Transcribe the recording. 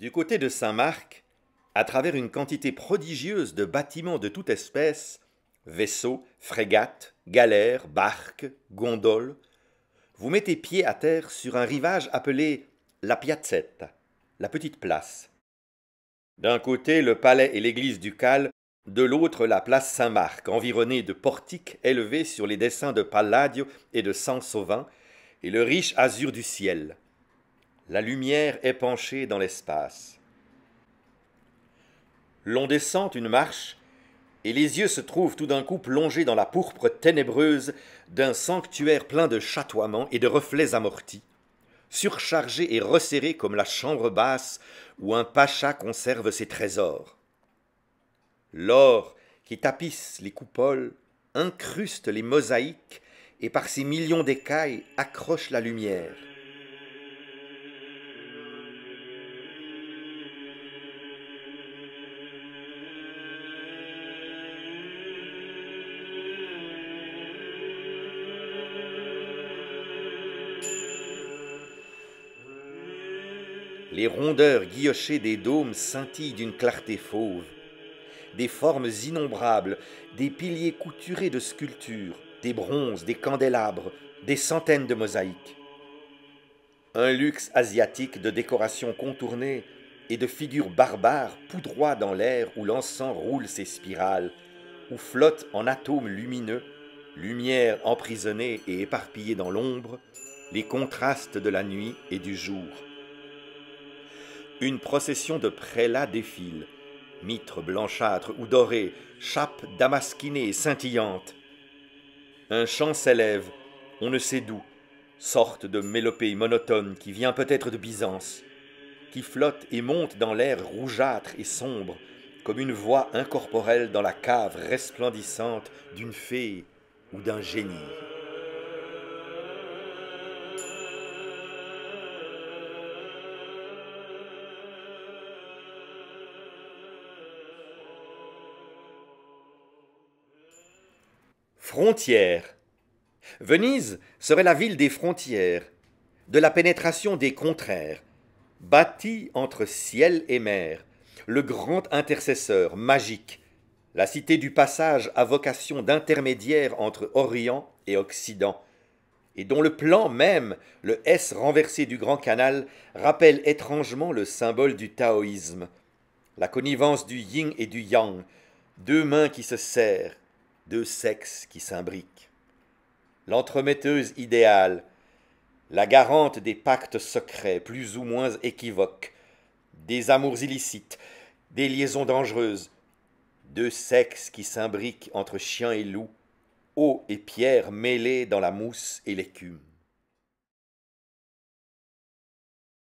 Du côté de Saint-Marc, à travers une quantité prodigieuse de bâtiments de toute espèce, vaisseaux, frégates, galères, barques, gondoles, vous mettez pied à terre sur un rivage appelé la Piazzetta, la petite place. D'un côté, le palais et l'église ducale, de l'autre, la place Saint-Marc, environnée de portiques élevés sur les dessins de Palladio et de San et le riche azur du ciel. La lumière épanchée dans l'espace. L'on descend une marche, et les yeux se trouvent tout d'un coup plongés dans la pourpre ténébreuse d'un sanctuaire plein de chatoiements et de reflets amortis, surchargé et resserré comme la chambre basse où un pacha conserve ses trésors. L'or qui tapisse les coupoles incruste les mosaïques et par ses millions d'écailles accroche la lumière. Les rondeurs guillochées des dômes scintillent d'une clarté fauve. Des formes innombrables, des piliers couturés de sculptures, des bronzes, des candélabres, des centaines de mosaïques. Un luxe asiatique de décorations contournées et de figures barbares poudroient dans l'air où l'encens roule ses spirales, où flottent en atomes lumineux, lumière emprisonnée et éparpillée dans l'ombre, les contrastes de la nuit et du jour une procession de prélats défile, mitres blanchâtres ou dorées, chape damasquinée et scintillantes. Un chant s'élève, on ne sait d'où, sorte de mélopée monotone qui vient peut-être de Byzance, qui flotte et monte dans l'air rougeâtre et sombre, comme une voix incorporelle dans la cave resplendissante d'une fée ou d'un génie. Frontières. Venise serait la ville des frontières, de la pénétration des contraires, bâtie entre ciel et mer, le grand intercesseur magique, la cité du passage à vocation d'intermédiaire entre Orient et Occident, et dont le plan même, le S renversé du Grand Canal, rappelle étrangement le symbole du taoïsme, la connivence du yin et du yang, deux mains qui se serrent, deux sexes qui s'imbriquent. L'entremetteuse idéale, la garante des pactes secrets plus ou moins équivoques, des amours illicites, des liaisons dangereuses, deux sexes qui s'imbriquent entre chien et loup, eau et pierre mêlées dans la mousse et l'écume.